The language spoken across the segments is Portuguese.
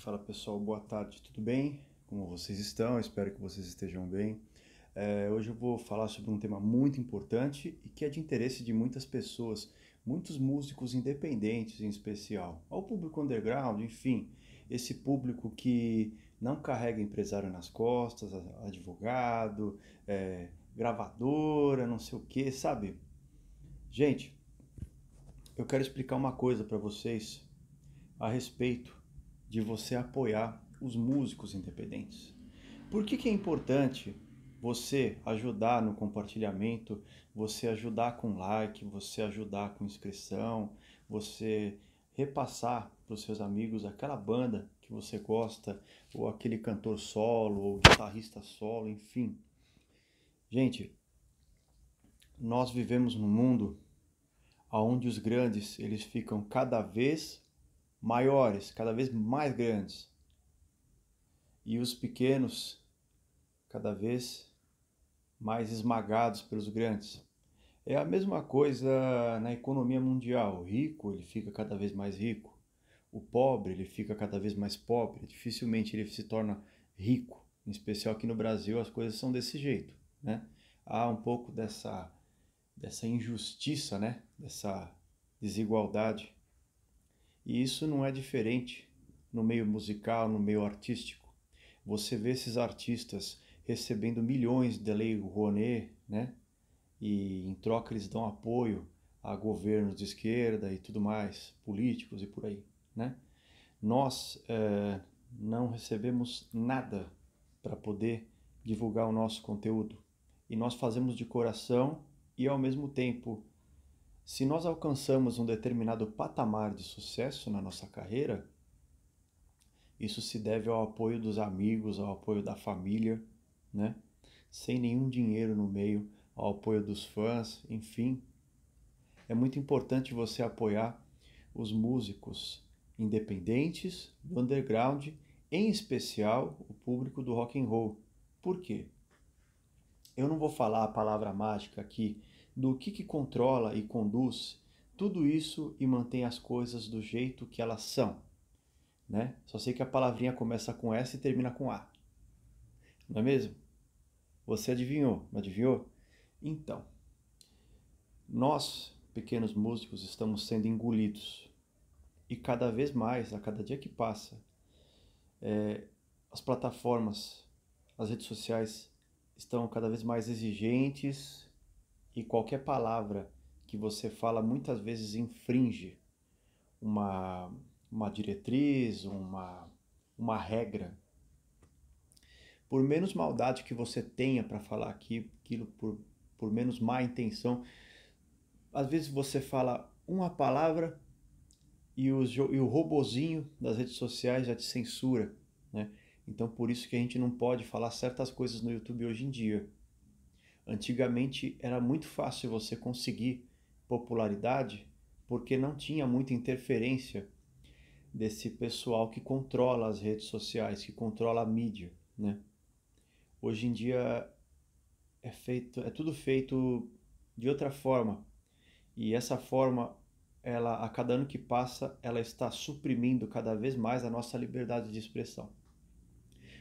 Fala pessoal, boa tarde, tudo bem? Como vocês estão? Espero que vocês estejam bem. É, hoje eu vou falar sobre um tema muito importante e que é de interesse de muitas pessoas, muitos músicos independentes em especial, ao público underground, enfim, esse público que não carrega empresário nas costas, advogado, é, gravadora, não sei o que, sabe? Gente, eu quero explicar uma coisa para vocês a respeito de você apoiar os músicos independentes. Por que, que é importante você ajudar no compartilhamento, você ajudar com like, você ajudar com inscrição, você repassar para os seus amigos aquela banda que você gosta, ou aquele cantor solo, ou guitarrista solo, enfim. Gente, nós vivemos num mundo onde os grandes eles ficam cada vez maiores, cada vez mais grandes, e os pequenos cada vez mais esmagados pelos grandes. É a mesma coisa na economia mundial. O rico ele fica cada vez mais rico, o pobre ele fica cada vez mais pobre. Dificilmente ele se torna rico. Em especial aqui no Brasil as coisas são desse jeito, né? Há um pouco dessa dessa injustiça, né? Dessa desigualdade e isso não é diferente no meio musical, no meio artístico. Você vê esses artistas recebendo milhões de lei Rouanet, né? E em troca eles dão apoio a governos de esquerda e tudo mais, políticos e por aí, né? Nós é, não recebemos nada para poder divulgar o nosso conteúdo e nós fazemos de coração e ao mesmo tempo se nós alcançamos um determinado patamar de sucesso na nossa carreira, isso se deve ao apoio dos amigos, ao apoio da família, né? Sem nenhum dinheiro no meio, ao apoio dos fãs, enfim. É muito importante você apoiar os músicos independentes do underground, em especial o público do rock and roll. Por quê? Eu não vou falar a palavra mágica aqui do que, que controla e conduz tudo isso e mantém as coisas do jeito que elas são. Né? Só sei que a palavrinha começa com S e termina com A. Não é mesmo? Você adivinhou, não adivinhou? Então, nós, pequenos músicos, estamos sendo engolidos. E cada vez mais, a cada dia que passa, é, as plataformas, as redes sociais estão cada vez mais exigentes e qualquer palavra que você fala muitas vezes infringe uma, uma diretriz, uma, uma regra. Por menos maldade que você tenha para falar aqui, aquilo por, por menos má intenção, às vezes você fala uma palavra e, e o robozinho das redes sociais já te censura, né? Então por isso que a gente não pode falar certas coisas no YouTube hoje em dia. Antigamente era muito fácil você conseguir popularidade porque não tinha muita interferência desse pessoal que controla as redes sociais, que controla a mídia, né? Hoje em dia é feito, é tudo feito de outra forma. E essa forma, ela a cada ano que passa, ela está suprimindo cada vez mais a nossa liberdade de expressão.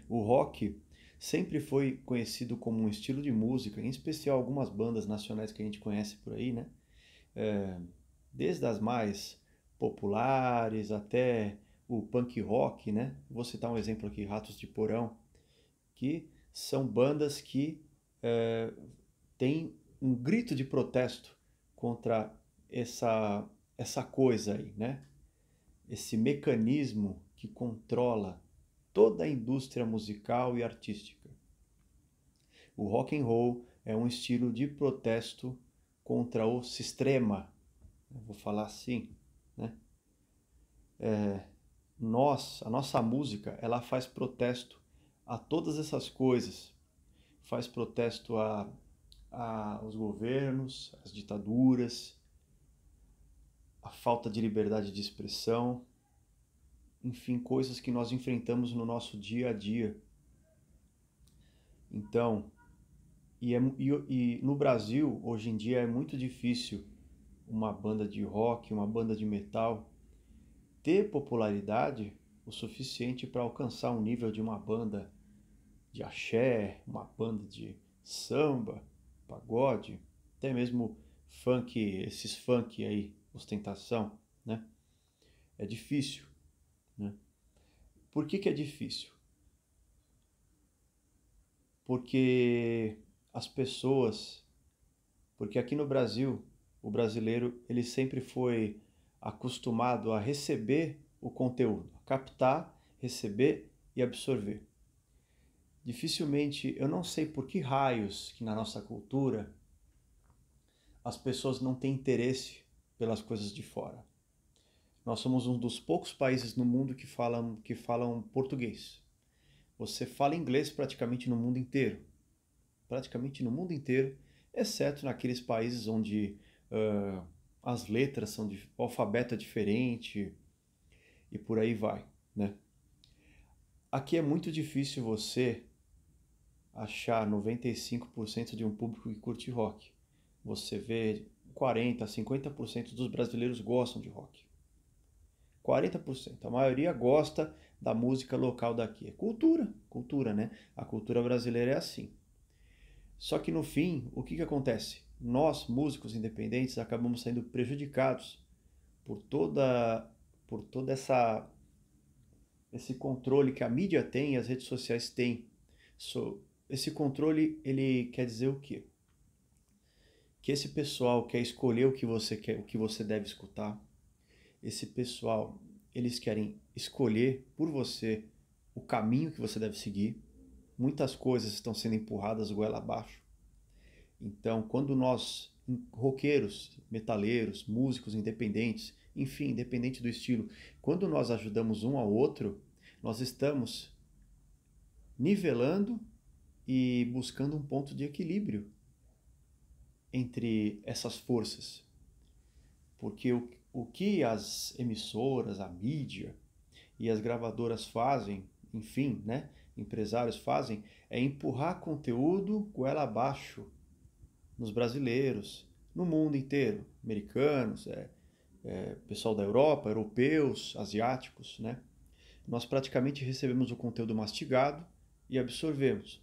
O rock sempre foi conhecido como um estilo de música, em especial algumas bandas nacionais que a gente conhece por aí, né? É, desde as mais populares até o punk rock, né? Vou citar um exemplo aqui, Ratos de Porão, que são bandas que é, têm um grito de protesto contra essa essa coisa aí, né? Esse mecanismo que controla toda a indústria musical e artística. O rock and roll é um estilo de protesto contra o sistema, vou falar assim, né? É, nós, a nossa música, ela faz protesto a todas essas coisas, faz protesto a, a aos governos, às ditaduras, a falta de liberdade de expressão, enfim, coisas que nós enfrentamos no nosso dia a dia. Então, e, é, e, e no Brasil, hoje em dia, é muito difícil uma banda de rock, uma banda de metal ter popularidade o suficiente para alcançar um nível de uma banda de axé, uma banda de samba, pagode, até mesmo funk, esses funk aí, ostentação, né? É difícil. Por que, que é difícil? Porque as pessoas, porque aqui no Brasil, o brasileiro ele sempre foi acostumado a receber o conteúdo, captar, receber e absorver. Dificilmente, eu não sei por que raios que na nossa cultura as pessoas não têm interesse pelas coisas de fora. Nós somos um dos poucos países no mundo que falam, que falam português. Você fala inglês praticamente no mundo inteiro. Praticamente no mundo inteiro, exceto naqueles países onde uh, as letras são de alfabeto é diferente e por aí vai, né? Aqui é muito difícil você achar 95% de um público que curte rock. Você vê 40, 50% dos brasileiros gostam de rock. 40%. A maioria gosta da música local daqui. É cultura, cultura, né? A cultura brasileira é assim. Só que no fim, o que, que acontece? Nós, músicos independentes, acabamos sendo prejudicados por toda por toda essa esse controle que a mídia tem e as redes sociais têm. So, esse controle, ele quer dizer o quê? Que esse pessoal quer escolher o que você quer, o que você deve escutar, esse pessoal, eles querem escolher por você o caminho que você deve seguir. Muitas coisas estão sendo empurradas goela abaixo. Então, quando nós, roqueiros, metaleiros, músicos independentes, enfim, independente do estilo, quando nós ajudamos um ao outro, nós estamos nivelando e buscando um ponto de equilíbrio entre essas forças. Porque o o que as emissoras, a mídia e as gravadoras fazem, enfim, né, empresários fazem, é empurrar conteúdo goela abaixo nos brasileiros, no mundo inteiro, americanos, é, é, pessoal da Europa, europeus, asiáticos, né? Nós praticamente recebemos o conteúdo mastigado e absorvemos.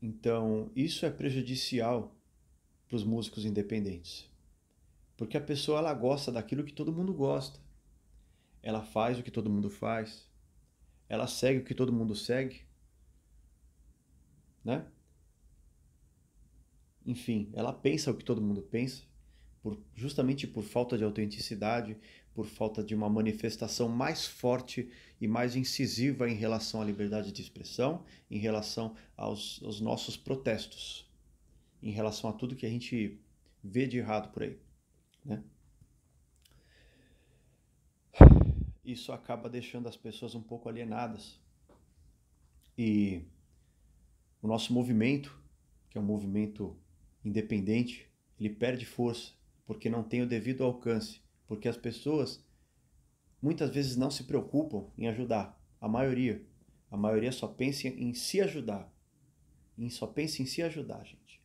Então, isso é prejudicial para os músicos independentes. Porque a pessoa ela gosta daquilo que todo mundo gosta. Ela faz o que todo mundo faz. Ela segue o que todo mundo segue. Né? Enfim, ela pensa o que todo mundo pensa, por, justamente por falta de autenticidade, por falta de uma manifestação mais forte e mais incisiva em relação à liberdade de expressão, em relação aos, aos nossos protestos, em relação a tudo que a gente vê de errado por aí. Né? Isso acaba deixando as pessoas um pouco alienadas. E o nosso movimento, que é um movimento independente, ele perde força porque não tem o devido alcance, porque as pessoas muitas vezes não se preocupam em ajudar, a maioria. A maioria só pensa em se ajudar, em só pensa em se ajudar, gente.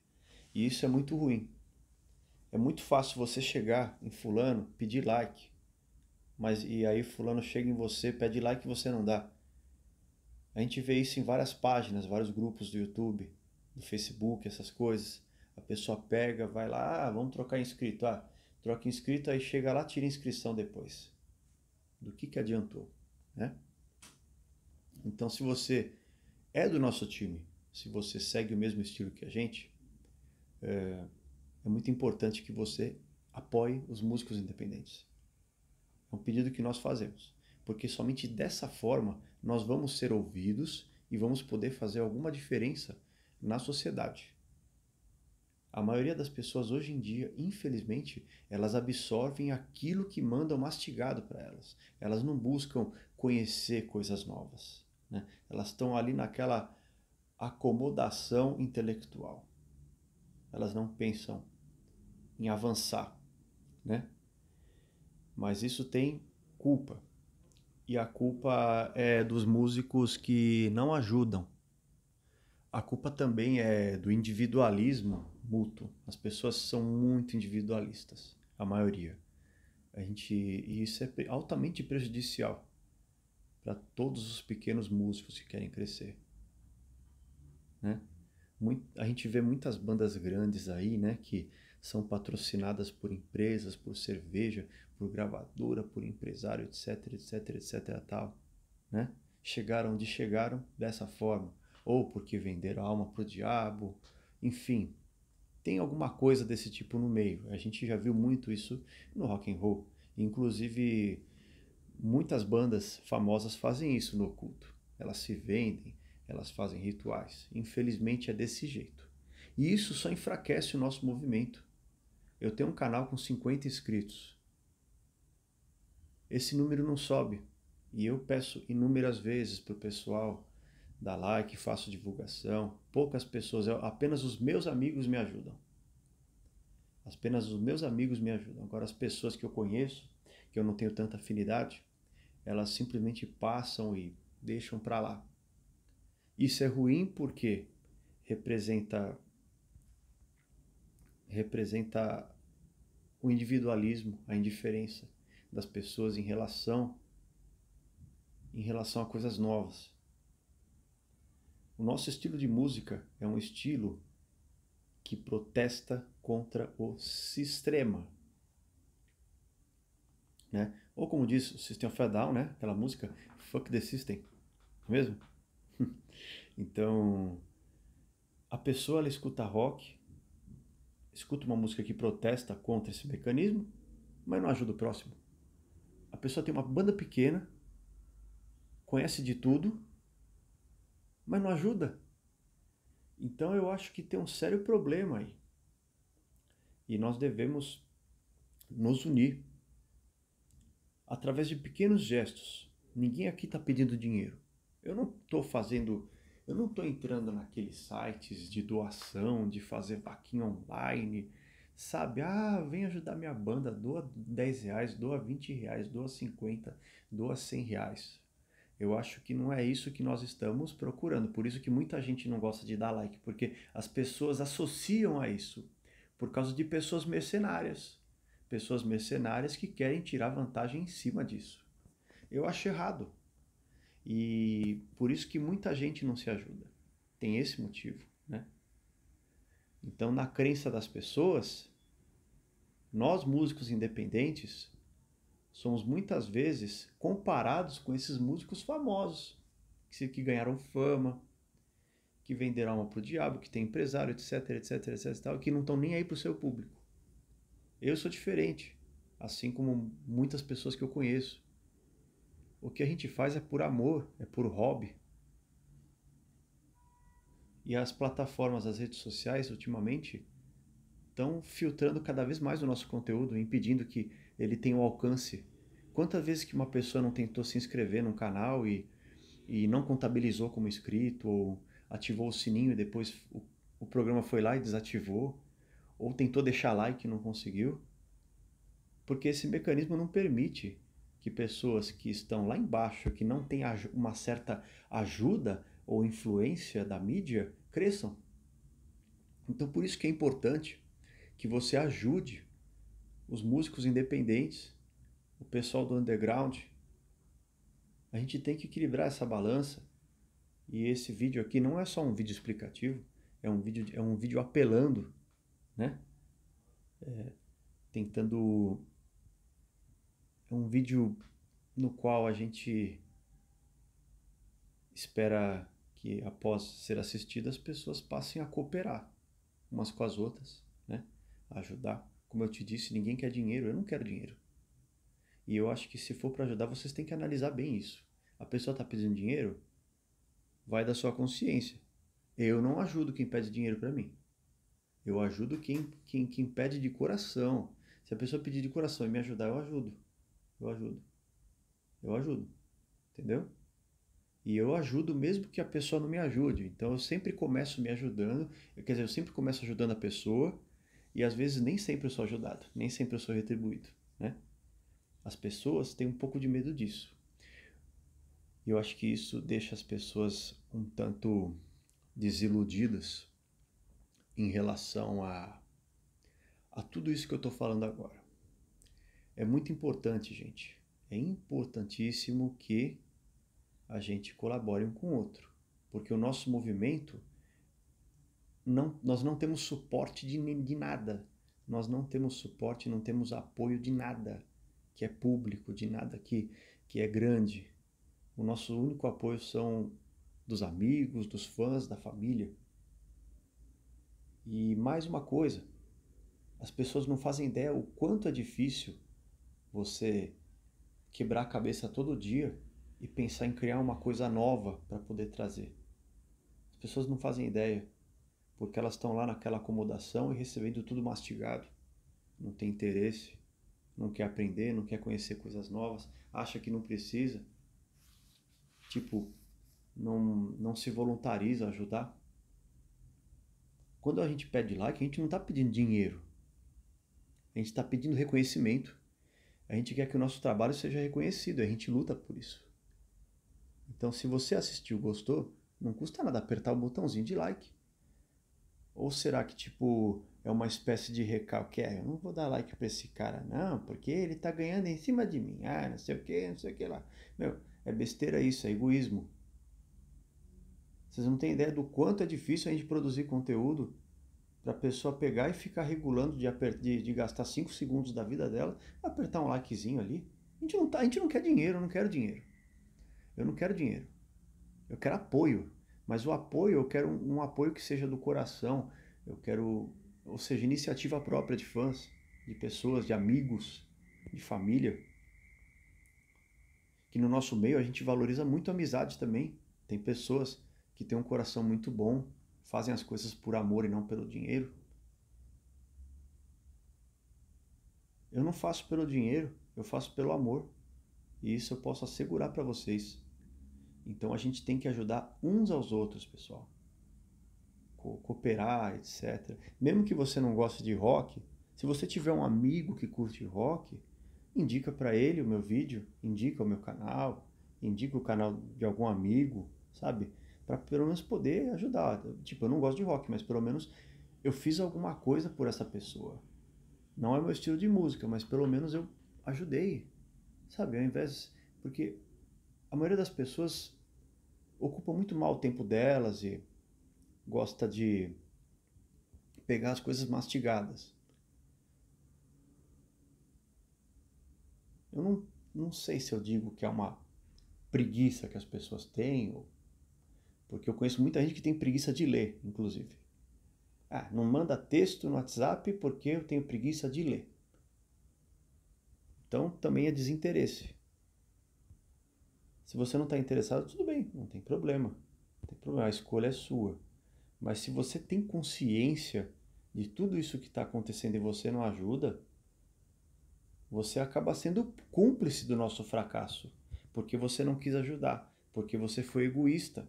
E isso é muito ruim, é muito fácil você chegar em fulano, pedir like, mas e aí fulano chega em você, pede like e você não dá. A gente vê isso em várias páginas, vários grupos do YouTube, do Facebook, essas coisas. A pessoa pega, vai lá, ah, vamos trocar inscrito. Ah, troca inscrito, aí chega lá, tira inscrição depois. Do que, que adiantou, né? Então, se você é do nosso time, se você segue o mesmo estilo que a gente, é, é muito importante que você apoie os músicos independentes. É um pedido que nós fazemos, porque somente dessa forma nós vamos ser ouvidos e vamos poder fazer alguma diferença na sociedade. A maioria das pessoas hoje em dia, infelizmente, elas absorvem aquilo que mandam mastigado para elas. Elas não buscam conhecer coisas novas. Né? Elas estão ali naquela acomodação intelectual elas não pensam em avançar, né? Mas isso tem culpa. E a culpa é dos músicos que não ajudam. A culpa também é do individualismo mútuo. As pessoas são muito individualistas, a maioria. A gente, e isso é altamente prejudicial para todos os pequenos músicos que querem crescer. Né? muito, a gente vê muitas bandas grandes aí, né, que são patrocinadas por empresas, por cerveja, por gravadora, por empresário, etc, etc, etc, tal, né? Chegaram onde chegaram dessa forma, ou porque venderam a alma pro diabo, enfim, tem alguma coisa desse tipo no meio. A gente já viu muito isso no rock and roll. Inclusive, muitas bandas famosas fazem isso no oculto. Elas se vendem, elas fazem rituais. Infelizmente é desse jeito. E isso só enfraquece o nosso movimento. Eu tenho um canal com 50 inscritos. Esse número não sobe. E eu peço inúmeras vezes para o pessoal dar like, faço divulgação. Poucas pessoas, apenas os meus amigos me ajudam. Apenas os meus amigos me ajudam. Agora, as pessoas que eu conheço, que eu não tenho tanta afinidade, elas simplesmente passam e deixam para lá. Isso é ruim porque representa representa o individualismo, a indiferença das pessoas em relação em relação a coisas novas. O nosso estilo de música é um estilo que protesta contra o sistema. Né? Ou como diz o System of a Down, né? aquela música Fuck the System, não é mesmo? Então, a pessoa ela escuta rock, escuta uma música que protesta contra esse mecanismo, mas não ajuda o próximo. A pessoa tem uma banda pequena, conhece de tudo, mas não ajuda. Então eu acho que tem um sério problema aí. E nós devemos nos unir através de pequenos gestos. Ninguém aqui está pedindo dinheiro. Eu não estou fazendo, eu não estou entrando naqueles sites de doação, de fazer vaquinha online, sabe? Ah, vem ajudar minha banda, doa 10 reais, doa 20 reais, doa 50, doa 100 reais. Eu acho que não é isso que nós estamos procurando. Por isso que muita gente não gosta de dar like, porque as pessoas associam a isso por causa de pessoas mercenárias. Pessoas mercenárias que querem tirar vantagem em cima disso. Eu acho errado. E por isso que muita gente não se ajuda. Tem esse motivo, né? Então, na crença das pessoas, nós músicos independentes somos muitas vezes comparados com esses músicos famosos que ganharam fama, que venderam alma pro diabo, que tem empresário, etc, etc, etc, tal, que não estão nem aí pro seu público. Eu sou diferente, assim como muitas pessoas que eu conheço. O que a gente faz é por amor, é por hobby. E as plataformas, as redes sociais, ultimamente, estão filtrando cada vez mais o nosso conteúdo, impedindo que ele tenha um alcance. Quantas vezes que uma pessoa não tentou se inscrever num canal e, e não contabilizou como inscrito, ou ativou o sininho e depois o, o programa foi lá e desativou, ou tentou deixar like e não conseguiu? Porque esse mecanismo não permite que pessoas que estão lá embaixo, que não têm uma certa ajuda ou influência da mídia, cresçam. Então, por isso que é importante que você ajude os músicos independentes, o pessoal do underground. A gente tem que equilibrar essa balança. E esse vídeo aqui não é só um vídeo explicativo, é um vídeo, é um vídeo apelando, né? É, tentando é um vídeo no qual a gente espera que, após ser assistido as pessoas passem a cooperar umas com as outras, né? A ajudar. Como eu te disse, ninguém quer dinheiro, eu não quero dinheiro. E eu acho que se for para ajudar, vocês têm que analisar bem isso. A pessoa está pedindo dinheiro, vai da sua consciência. Eu não ajudo quem pede dinheiro para mim. Eu ajudo quem, quem, quem pede de coração. Se a pessoa pedir de coração e me ajudar, eu ajudo eu ajudo. Eu ajudo. Entendeu? E eu ajudo mesmo que a pessoa não me ajude. Então eu sempre começo me ajudando, quer dizer, eu sempre começo ajudando a pessoa e às vezes nem sempre eu sou ajudado, nem sempre eu sou retribuído, né? As pessoas têm um pouco de medo disso. E eu acho que isso deixa as pessoas um tanto desiludidas em relação a, a tudo isso que eu estou falando agora. É muito importante, gente. É importantíssimo que a gente colabore um com o outro, porque o nosso movimento não, nós não temos suporte de, de nada. Nós não temos suporte, não temos apoio de nada que é público, de nada que, que é grande. O nosso único apoio são dos amigos, dos fãs, da família. E mais uma coisa, as pessoas não fazem ideia o quanto é difícil você quebrar a cabeça todo dia e pensar em criar uma coisa nova para poder trazer. As pessoas não fazem ideia, porque elas estão lá naquela acomodação e recebendo tudo mastigado. Não tem interesse, não quer aprender, não quer conhecer coisas novas, acha que não precisa. Tipo, não, não se voluntariza a ajudar. Quando a gente pede like, a gente não está pedindo dinheiro. A gente está pedindo reconhecimento. A gente quer que o nosso trabalho seja reconhecido, a gente luta por isso. Então, se você assistiu, gostou, não custa nada apertar o botãozinho de like. Ou será que, tipo, é uma espécie de recalque? É, eu não vou dar like pra esse cara, não, porque ele tá ganhando em cima de mim. Ah, não sei o que, não sei o que lá. Meu, é besteira isso, é egoísmo. Vocês não têm ideia do quanto é difícil a gente produzir conteúdo para a pessoa pegar e ficar regulando de, de, de gastar 5 segundos da vida dela, apertar um likezinho ali. A gente, não tá, a gente não quer dinheiro, eu não quero dinheiro. Eu não quero dinheiro. Eu quero apoio. Mas o apoio, eu quero um, um apoio que seja do coração. Eu quero, ou seja, iniciativa própria de fãs, de pessoas, de amigos, de família. Que no nosso meio a gente valoriza muito a amizade também. Tem pessoas que têm um coração muito bom, fazem as coisas por amor e não pelo dinheiro. Eu não faço pelo dinheiro, eu faço pelo amor. E isso eu posso assegurar para vocês. Então a gente tem que ajudar uns aos outros, pessoal. Co cooperar, etc. Mesmo que você não goste de rock, se você tiver um amigo que curte rock, indica para ele o meu vídeo, indica o meu canal, indica o canal de algum amigo, sabe? para pelo menos poder ajudar. Tipo, eu não gosto de rock, mas pelo menos eu fiz alguma coisa por essa pessoa. Não é meu estilo de música, mas pelo menos eu ajudei. Sabe, ao invés. Porque a maioria das pessoas ocupa muito mal o tempo delas e gosta de pegar as coisas mastigadas. Eu não, não sei se eu digo que é uma preguiça que as pessoas têm, ou porque eu conheço muita gente que tem preguiça de ler, inclusive. Ah, não manda texto no WhatsApp porque eu tenho preguiça de ler. Então também é desinteresse. Se você não está interessado, tudo bem, não tem problema. Não tem problema, a escolha é sua. Mas se você tem consciência de tudo isso que está acontecendo e você não ajuda, você acaba sendo cúmplice do nosso fracasso, porque você não quis ajudar, porque você foi egoísta.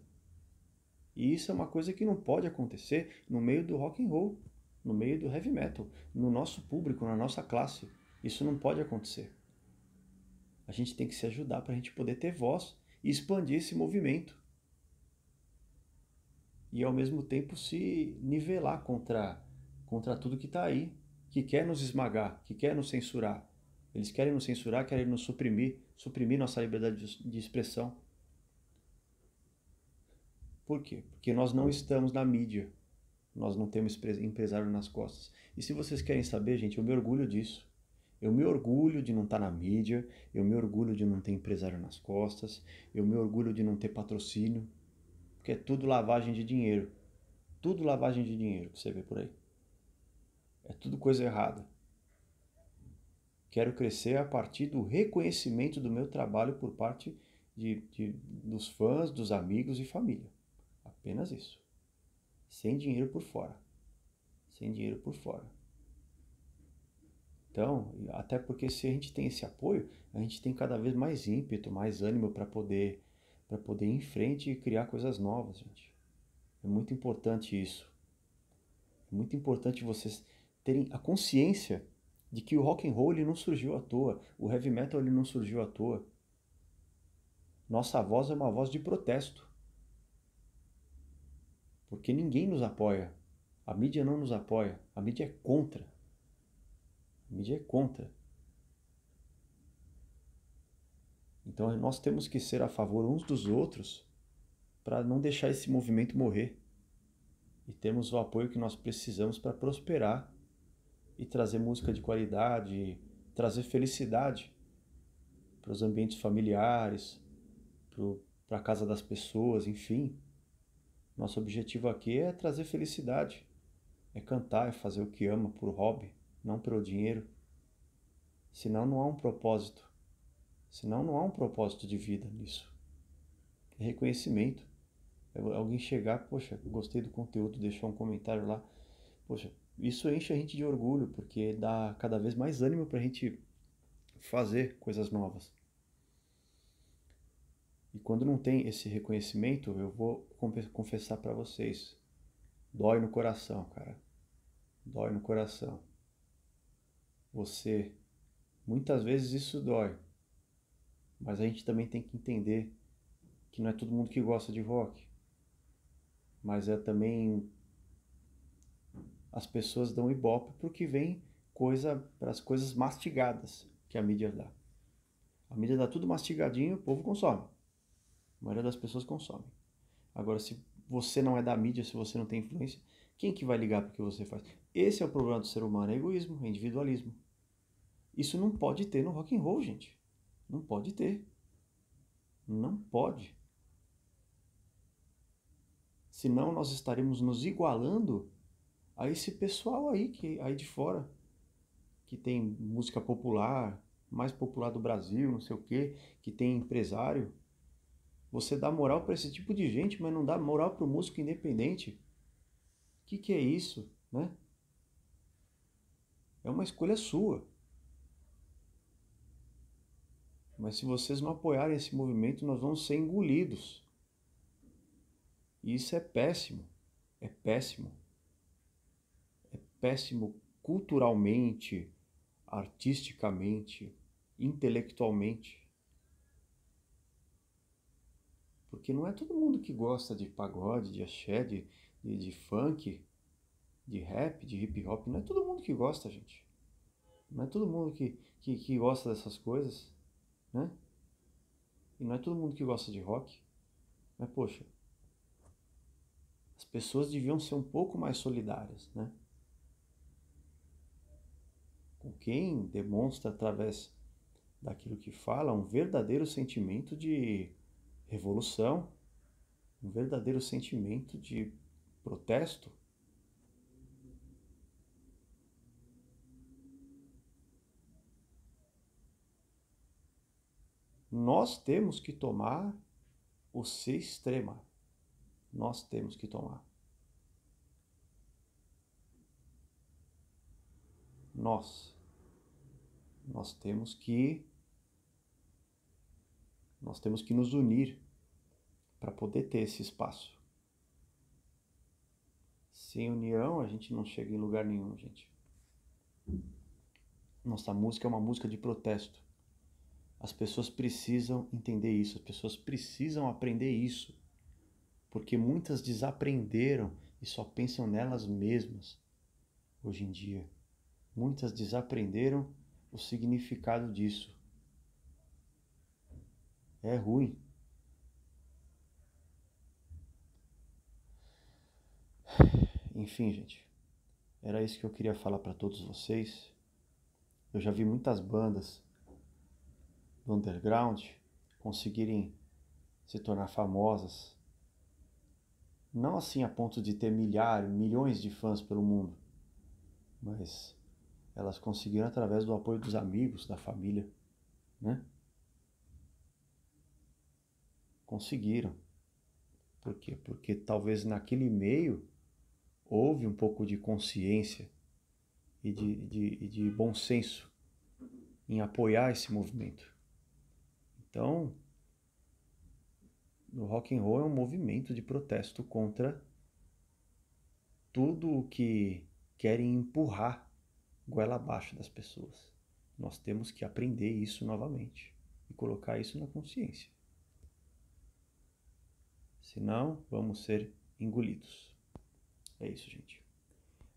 E isso é uma coisa que não pode acontecer no meio do rock and roll, no meio do heavy metal, no nosso público, na nossa classe. Isso não pode acontecer. A gente tem que se ajudar para a gente poder ter voz e expandir esse movimento. E ao mesmo tempo se nivelar contra, contra tudo que está aí, que quer nos esmagar, que quer nos censurar. Eles querem nos censurar, querem nos suprimir, suprimir nossa liberdade de expressão. Por quê? Porque nós não estamos na mídia. Nós não temos empresário nas costas. E se vocês querem saber, gente, eu me orgulho disso. Eu me orgulho de não estar tá na mídia, eu me orgulho de não ter empresário nas costas, eu me orgulho de não ter patrocínio, porque é tudo lavagem de dinheiro. Tudo lavagem de dinheiro que você vê por aí. É tudo coisa errada. Quero crescer a partir do reconhecimento do meu trabalho por parte de, de dos fãs, dos amigos e família. Apenas isso. Sem dinheiro por fora. Sem dinheiro por fora. Então, até porque se a gente tem esse apoio, a gente tem cada vez mais ímpeto, mais ânimo para poder para poder ir em frente e criar coisas novas, gente. É muito importante isso. É muito importante vocês terem a consciência de que o rock and roll ele não surgiu à toa, o heavy metal ele não surgiu à toa. Nossa voz é uma voz de protesto. Porque ninguém nos apoia. A mídia não nos apoia. A mídia é contra. A mídia é contra. Então nós temos que ser a favor uns dos outros para não deixar esse movimento morrer. E temos o apoio que nós precisamos para prosperar e trazer música de qualidade, trazer felicidade para os ambientes familiares, para a casa das pessoas, enfim. Nosso objetivo aqui é trazer felicidade, é cantar, é fazer o que ama por hobby, não pelo dinheiro. Senão não há um propósito. Senão não há um propósito de vida nisso. É reconhecimento. É alguém chegar, poxa, gostei do conteúdo, deixou um comentário lá. Poxa, isso enche a gente de orgulho, porque dá cada vez mais ânimo para a gente fazer coisas novas. E quando não tem esse reconhecimento, eu vou confessar para vocês, dói no coração, cara. Dói no coração. Você muitas vezes isso dói. Mas a gente também tem que entender que não é todo mundo que gosta de rock. Mas é também as pessoas dão ibope porque vem coisa para as coisas mastigadas que a mídia dá. A mídia dá tudo mastigadinho, o povo consome. A maioria das pessoas consome. Agora, se você não é da mídia, se você não tem influência, quem que vai ligar para o que você faz? Esse é o problema do ser humano, é egoísmo, é individualismo. Isso não pode ter no rock and roll, gente. Não pode ter. Não pode. Senão nós estaremos nos igualando a esse pessoal aí que aí de fora que tem música popular, mais popular do Brasil, não sei o quê, que tem empresário, você dá moral para esse tipo de gente, mas não dá moral para o músico independente. O que, que é isso, né? É uma escolha sua. Mas se vocês não apoiarem esse movimento, nós vamos ser engolidos. E isso é péssimo. É péssimo. É péssimo culturalmente, artisticamente, intelectualmente. Porque não é todo mundo que gosta de pagode, de axé, de, de, de funk, de rap, de hip hop. Não é todo mundo que gosta, gente. Não é todo mundo que, que, que gosta dessas coisas, né? E não é todo mundo que gosta de rock. Mas, poxa, as pessoas deviam ser um pouco mais solidárias, né? Com quem demonstra através daquilo que fala um verdadeiro sentimento de revolução, um verdadeiro sentimento de protesto. Nós temos que tomar o ser extrema. Nós temos que tomar. Nós. Nós temos que nós temos que nos unir para poder ter esse espaço. Sem união, a gente não chega em lugar nenhum, gente. Nossa música é uma música de protesto. As pessoas precisam entender isso, as pessoas precisam aprender isso. Porque muitas desaprenderam e só pensam nelas mesmas hoje em dia. Muitas desaprenderam o significado disso. É ruim. Enfim, gente. Era isso que eu queria falar para todos vocês. Eu já vi muitas bandas do underground conseguirem se tornar famosas. Não assim a ponto de ter milhares, milhões de fãs pelo mundo, mas elas conseguiram através do apoio dos amigos, da família, né? conseguiram. Por quê? Porque talvez naquele meio houve um pouco de consciência e de, de, de bom senso em apoiar esse movimento. Então, o rock and roll é um movimento de protesto contra tudo o que querem empurrar goela abaixo das pessoas. Nós temos que aprender isso novamente e colocar isso na consciência. Senão, vamos ser engolidos. É isso, gente.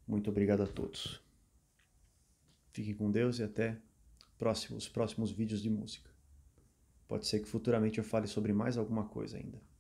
Muito obrigado a todos. Fiquem com Deus e até próximos, próximos vídeos de música. Pode ser que futuramente eu fale sobre mais alguma coisa ainda.